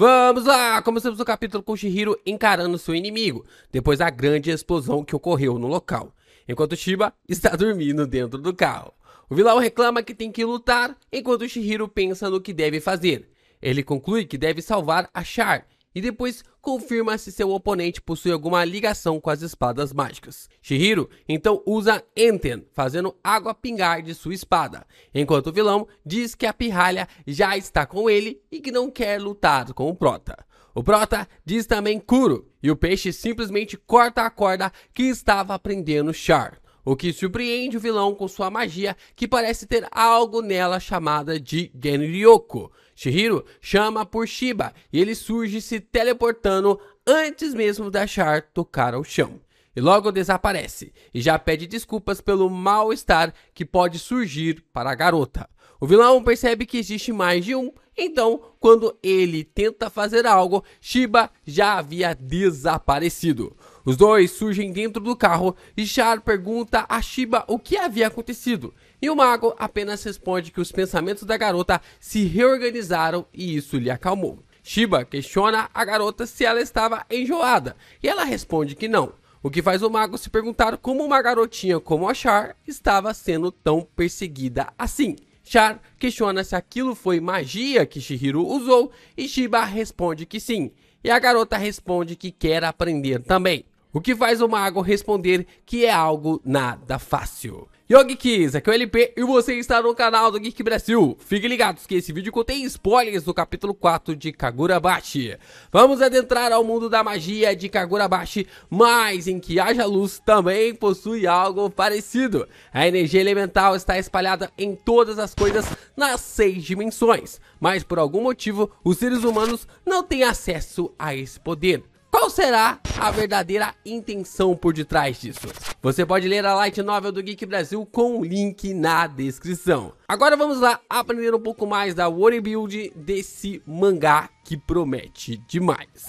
Vamos lá! Começamos o capítulo com Shihiro encarando seu inimigo, depois da grande explosão que ocorreu no local, enquanto Shiba está dormindo dentro do carro. O vilão reclama que tem que lutar, enquanto Shihiro pensa no que deve fazer. Ele conclui que deve salvar a Char e depois confirma se seu oponente possui alguma ligação com as espadas mágicas. Shihiro então usa Enten, fazendo água pingar de sua espada, enquanto o vilão diz que a pirralha já está com ele e que não quer lutar com o Prota. O Prota diz também Kuro, e o peixe simplesmente corta a corda que estava prendendo Char o que surpreende o vilão com sua magia, que parece ter algo nela chamada de Genryoko. Shihiro chama por Shiba e ele surge se teleportando antes mesmo de achar tocar ao chão. E logo desaparece e já pede desculpas pelo mal-estar que pode surgir para a garota. O vilão percebe que existe mais de um, então, quando ele tenta fazer algo, Shiba já havia desaparecido. Os dois surgem dentro do carro e Char pergunta a Shiba o que havia acontecido. E o mago apenas responde que os pensamentos da garota se reorganizaram e isso lhe acalmou. Shiba questiona a garota se ela estava enjoada e ela responde que não. O que faz o mago se perguntar como uma garotinha como a Char estava sendo tão perseguida assim. Char questiona se aquilo foi magia que Shihiro usou e Shiba responde que sim. E a garota responde que quer aprender também. O que faz o mago responder que é algo nada fácil. Yo Geeks, aqui é o LP e você está no canal do Geek Brasil. Fiquem ligados que esse vídeo contém spoilers do capítulo 4 de Kagurabashi. Vamos adentrar ao mundo da magia de Kagurabashi, mas em que haja luz também possui algo parecido. A energia elemental está espalhada em todas as coisas nas seis dimensões, mas por algum motivo os seres humanos não têm acesso a esse poder. Qual será a verdadeira intenção por detrás disso? Você pode ler a Light Novel do Geek Brasil com o link na descrição. Agora vamos lá aprender um pouco mais da build desse mangá que promete demais.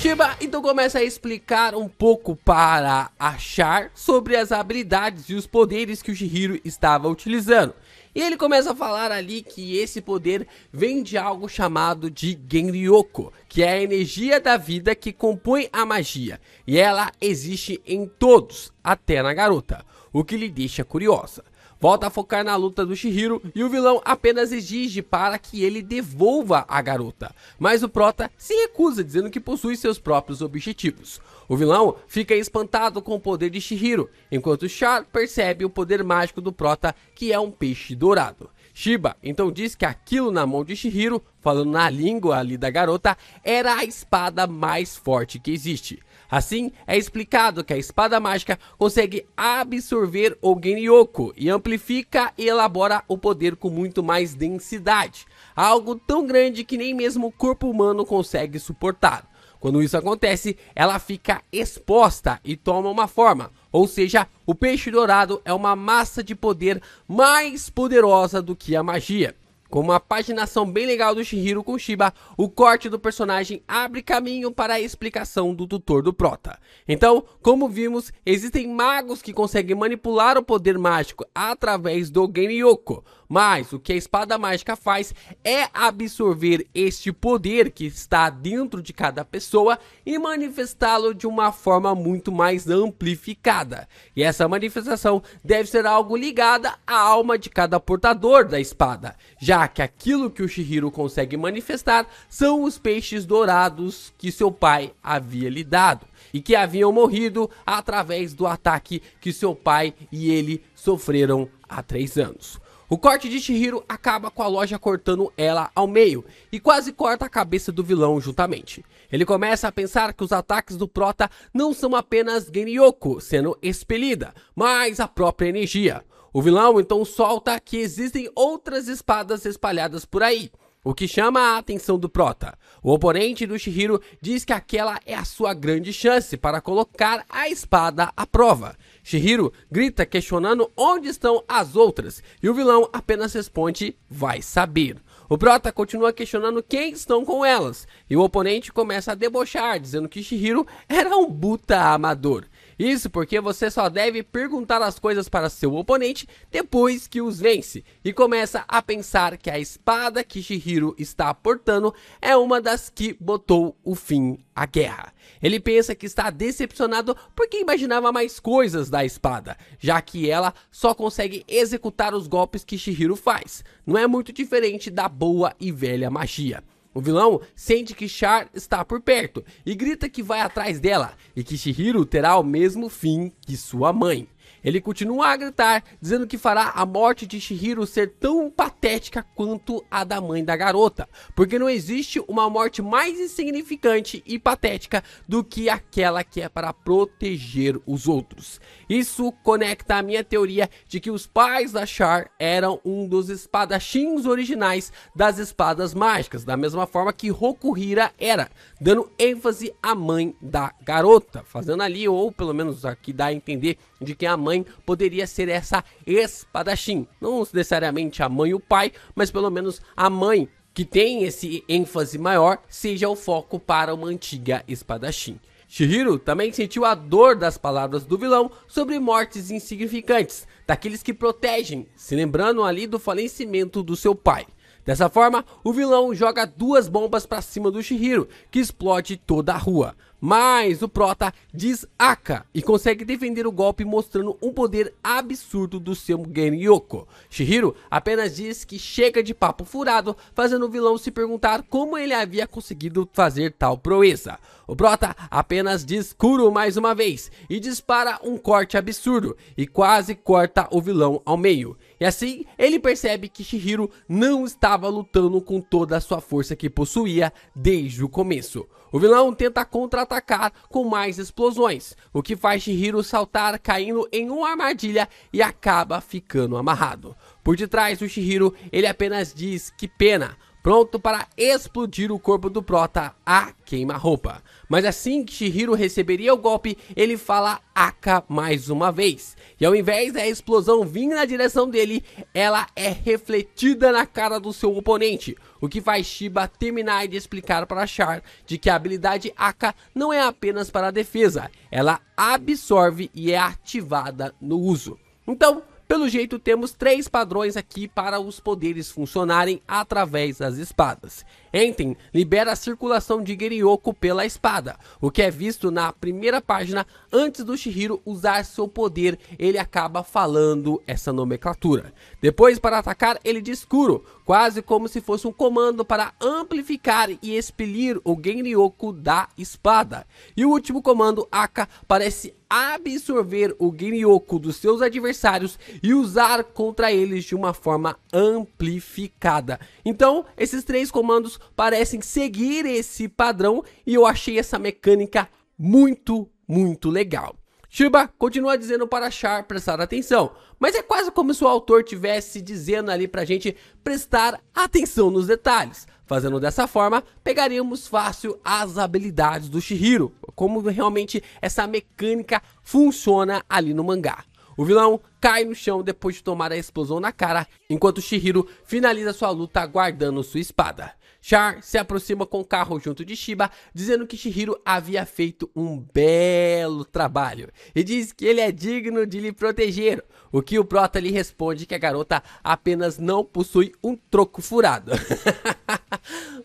Shiba então começa a explicar um pouco para achar sobre as habilidades e os poderes que o Shihiro estava utilizando. E ele começa a falar ali que esse poder vem de algo chamado de Genryoko, que é a energia da vida que compõe a magia, e ela existe em todos, até na garota, o que lhe deixa curiosa volta a focar na luta do Shihiro e o vilão apenas exige para que ele devolva a garota, mas o Prota se recusa dizendo que possui seus próprios objetivos. O vilão fica espantado com o poder de Shihiro, enquanto Char percebe o poder mágico do Prota que é um peixe dourado. Shiba então diz que aquilo na mão de Shihiro, falando na língua ali da garota, era a espada mais forte que existe. Assim, é explicado que a espada mágica consegue absorver o Genryoko e amplifica e elabora o poder com muito mais densidade, algo tão grande que nem mesmo o corpo humano consegue suportar. Quando isso acontece, ela fica exposta e toma uma forma, ou seja, o peixe dourado é uma massa de poder mais poderosa do que a magia. Com uma paginação bem legal do Shihiro com Shiba, o corte do personagem abre caminho para a explicação do tutor do Prota. Então, como vimos, existem magos que conseguem manipular o poder mágico através do Genyoko, mas o que a espada mágica faz é absorver este poder que está dentro de cada pessoa e manifestá-lo de uma forma muito mais amplificada. E essa manifestação deve ser algo ligada à alma de cada portador da espada, já que aquilo que o Shihiro consegue manifestar são os peixes dourados que seu pai havia lhe dado e que haviam morrido através do ataque que seu pai e ele sofreram há três anos. O corte de Shihiro acaba com a loja cortando ela ao meio e quase corta a cabeça do vilão juntamente. Ele começa a pensar que os ataques do Prota não são apenas Genryoko sendo expelida, mas a própria energia. O vilão então solta que existem outras espadas espalhadas por aí, o que chama a atenção do Prota? O oponente do Shihiro diz que aquela é a sua grande chance para colocar a espada à prova. Shihiro grita questionando onde estão as outras, e o vilão apenas responde: vai saber. O Prota continua questionando quem estão com elas, e o oponente começa a debochar, dizendo que Shihiro era um buta amador. Isso porque você só deve perguntar as coisas para seu oponente depois que os vence e começa a pensar que a espada que Shihiro está portando é uma das que botou o fim à guerra. Ele pensa que está decepcionado porque imaginava mais coisas da espada, já que ela só consegue executar os golpes que Shihiro faz. Não é muito diferente da boa e velha magia. O vilão sente que Char está por perto e grita que vai atrás dela e que Shihiro terá o mesmo fim que sua mãe. Ele continua a gritar, dizendo que fará a morte de Shihiro ser tão patética quanto a da mãe da garota, porque não existe uma morte mais insignificante e patética do que aquela que é para proteger os outros. Isso conecta a minha teoria de que os pais da Char eram um dos espadachins originais das espadas mágicas, da mesma forma que Rokuhira era, dando ênfase à mãe da garota, fazendo ali, ou pelo menos aqui dá a entender, de que a mãe mãe poderia ser essa espadachim. Não necessariamente a mãe e o pai, mas pelo menos a mãe que tem esse ênfase maior seja o foco para uma antiga espadachim. Shihiro também sentiu a dor das palavras do vilão sobre mortes insignificantes, daqueles que protegem, se lembrando ali do falecimento do seu pai. Dessa forma, o vilão joga duas bombas para cima do Shihiro, que explode toda a rua. Mas o Prota diz Aka e consegue defender o golpe mostrando um poder absurdo do seu Genyoko. Shihiro apenas diz que chega de papo furado, fazendo o vilão se perguntar como ele havia conseguido fazer tal proeza. O Prota apenas diz Kuro mais uma vez e dispara um corte absurdo e quase corta o vilão ao meio. E assim, ele percebe que Shihiro não estava lutando com toda a sua força que possuía desde o começo. O vilão tenta contra-atacar com mais explosões, o que faz Shihiro saltar caindo em uma armadilha e acaba ficando amarrado. Por detrás do Shihiro, ele apenas diz que pena, pronto para explodir o corpo do Prota a queima-roupa. Mas assim que Shihiro receberia o golpe, ele fala Aka mais uma vez. E ao invés da explosão vir na direção dele, ela é refletida na cara do seu oponente, o que faz Shiba terminar de explicar para Char de que a habilidade Aka não é apenas para a defesa, ela absorve e é ativada no uso. Então, pelo jeito, temos três padrões aqui para os poderes funcionarem através das espadas. Enten libera a circulação de Geryoku pela espada, o que é visto na primeira página antes do Shihiro usar seu poder, ele acaba falando essa nomenclatura. Depois, para atacar, ele diz Kuro, quase como se fosse um comando para amplificar e expelir o Genryoku da espada. E o último comando, Aka, parece absorver o Genyoku dos seus adversários e usar contra eles de uma forma amplificada. Então, esses três comandos parecem seguir esse padrão e eu achei essa mecânica muito, muito legal. Shiba continua dizendo para Char prestar atenção, mas é quase como se o autor tivesse dizendo ali para a gente prestar atenção nos detalhes. Fazendo dessa forma, pegaríamos fácil as habilidades do Shihiro, como realmente essa mecânica funciona ali no mangá. O vilão cai no chão depois de tomar a explosão na cara, enquanto Shihiro finaliza sua luta guardando sua espada. Char se aproxima com o carro junto de Shiba, dizendo que Shihiro havia feito um belo trabalho e diz que ele é digno de lhe proteger. O que o Prota lhe responde que a garota apenas não possui um troco furado.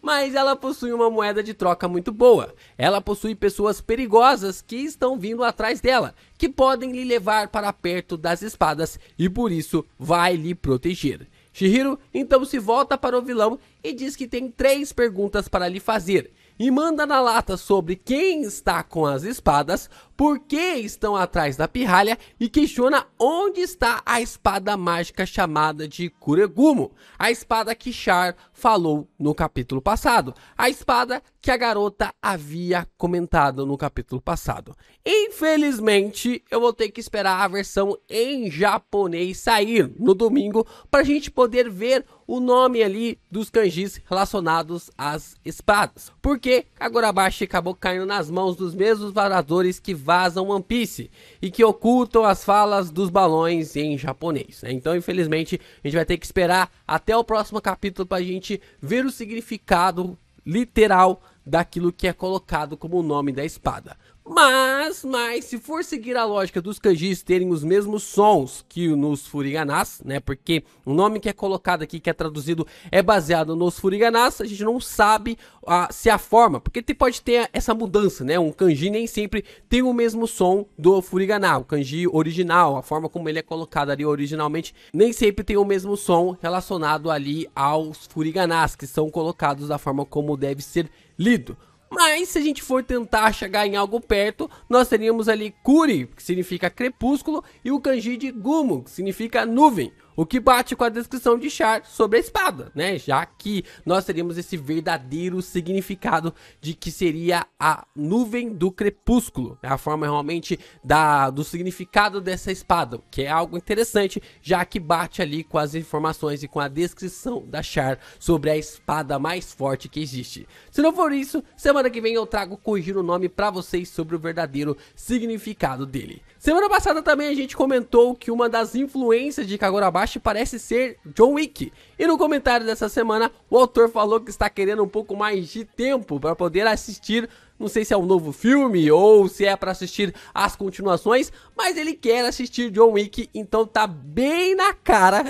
Mas ela possui uma moeda de troca muito boa. Ela possui pessoas perigosas que estão vindo atrás dela, que podem lhe levar para perto das espadas e por isso vai lhe proteger. Shihiro então se volta para o vilão e diz que tem três perguntas para lhe fazer e manda na lata sobre quem está com as espadas, por que estão atrás da pirralha e questiona onde está a espada mágica chamada de Kuregumo, a espada que Char falou no capítulo passado, a espada que a garota havia comentado no capítulo passado. Infelizmente, eu vou ter que esperar a versão em japonês sair no domingo para a gente poder ver o nome ali dos kanjis relacionados às espadas. Porque a baixa acabou caindo nas mãos dos mesmos varadores que vazam One Piece e que ocultam as falas dos balões em japonês. Né? Então, infelizmente, a gente vai ter que esperar até o próximo capítulo para a gente ver o significado literal daquilo que é colocado como o nome da espada. Mas, mas, se for seguir a lógica dos kanjis terem os mesmos sons que nos furiganás, né? Porque o nome que é colocado aqui, que é traduzido, é baseado nos furiganás, a gente não sabe a, ah, se a forma, porque te pode ter essa mudança, né? Um kanji nem sempre tem o mesmo som do furiganá, o kanji original, a forma como ele é colocado ali originalmente, nem sempre tem o mesmo som relacionado ali aos furiganás, que são colocados da forma como deve ser lido. Mas se a gente for tentar chegar em algo perto, nós teríamos ali Kuri, que significa crepúsculo, e o kanji de Gumu, que significa nuvem o que bate com a descrição de Char sobre a espada, né? Já que nós teríamos esse verdadeiro significado de que seria a nuvem do crepúsculo, é a forma realmente da, do significado dessa espada, que é algo interessante, já que bate ali com as informações e com a descrição da Char sobre a espada mais forte que existe. Se não for isso, semana que vem eu trago corrigir o nome para vocês sobre o verdadeiro significado dele. Semana passada também a gente comentou que uma das influências de Kagurabashi parece ser John Wick. E no comentário dessa semana, o autor falou que está querendo um pouco mais de tempo para poder assistir não sei se é um novo filme ou se é para assistir as continuações, mas ele quer assistir John Wick, então tá bem na cara.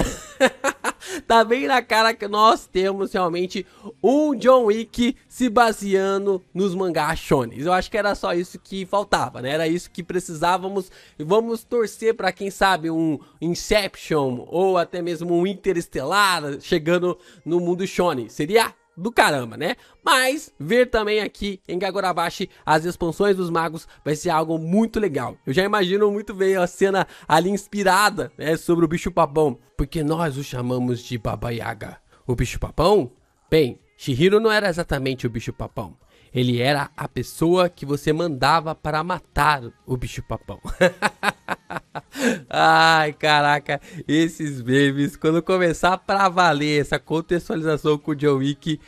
tá bem na cara que nós temos realmente um John Wick se baseando nos mangás shonen. Eu acho que era só isso que faltava, né? Era isso que precisávamos. e Vamos torcer para quem sabe um Inception ou até mesmo um Interestelar chegando no mundo shonen. Seria do caramba, né? Mas ver também aqui em Gagorabashi as expansões dos magos vai ser algo muito legal. Eu já imagino muito bem a cena ali inspirada, né, sobre o bicho papão, porque nós o chamamos de Baba Yaga. O bicho papão? Bem, Shihiro não era exatamente o bicho papão. Ele era a pessoa que você mandava para matar o bicho papão. Ai, caraca, esses memes, quando começar pra valer essa contextualização com o John Wick,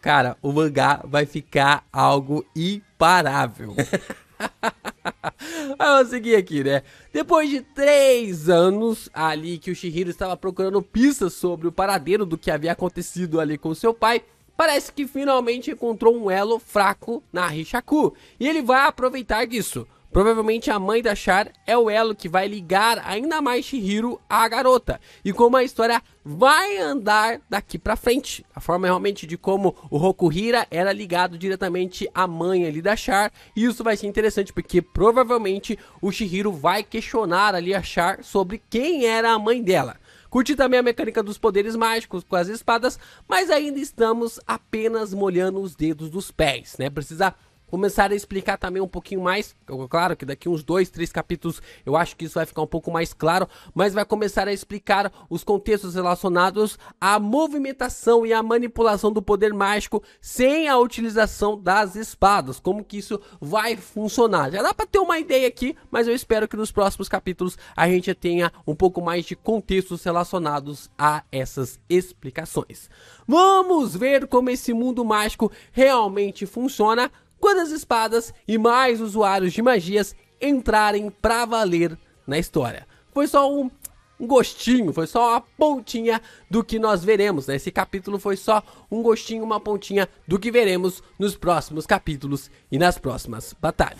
cara, o mangá vai ficar algo imparável. Vamos seguir aqui, né? Depois de três anos ali que o Shihiro estava procurando pistas sobre o paradeiro do que havia acontecido ali com seu pai, parece que finalmente encontrou um elo fraco na Rishaku, e ele vai aproveitar disso. Provavelmente a mãe da Char é o elo que vai ligar ainda mais Shihiro à garota. E como a história vai andar daqui para frente. A forma realmente de como o Rokuhira era ligado diretamente à mãe ali da Char. E isso vai ser interessante porque provavelmente o Shihiro vai questionar ali a Char sobre quem era a mãe dela. Curti também a mecânica dos poderes mágicos com as espadas, mas ainda estamos apenas molhando os dedos dos pés, né? Precisa começar a explicar também um pouquinho mais. Claro que daqui uns dois, três capítulos eu acho que isso vai ficar um pouco mais claro, mas vai começar a explicar os contextos relacionados à movimentação e à manipulação do poder mágico sem a utilização das espadas. Como que isso vai funcionar? Já dá para ter uma ideia aqui, mas eu espero que nos próximos capítulos a gente tenha um pouco mais de contextos relacionados a essas explicações. Vamos ver como esse mundo mágico realmente funciona quando as espadas e mais usuários de magias entrarem pra valer na história. Foi só um gostinho, foi só uma pontinha do que nós veremos, né? Esse capítulo foi só um gostinho, uma pontinha do que veremos nos próximos capítulos e nas próximas batalhas.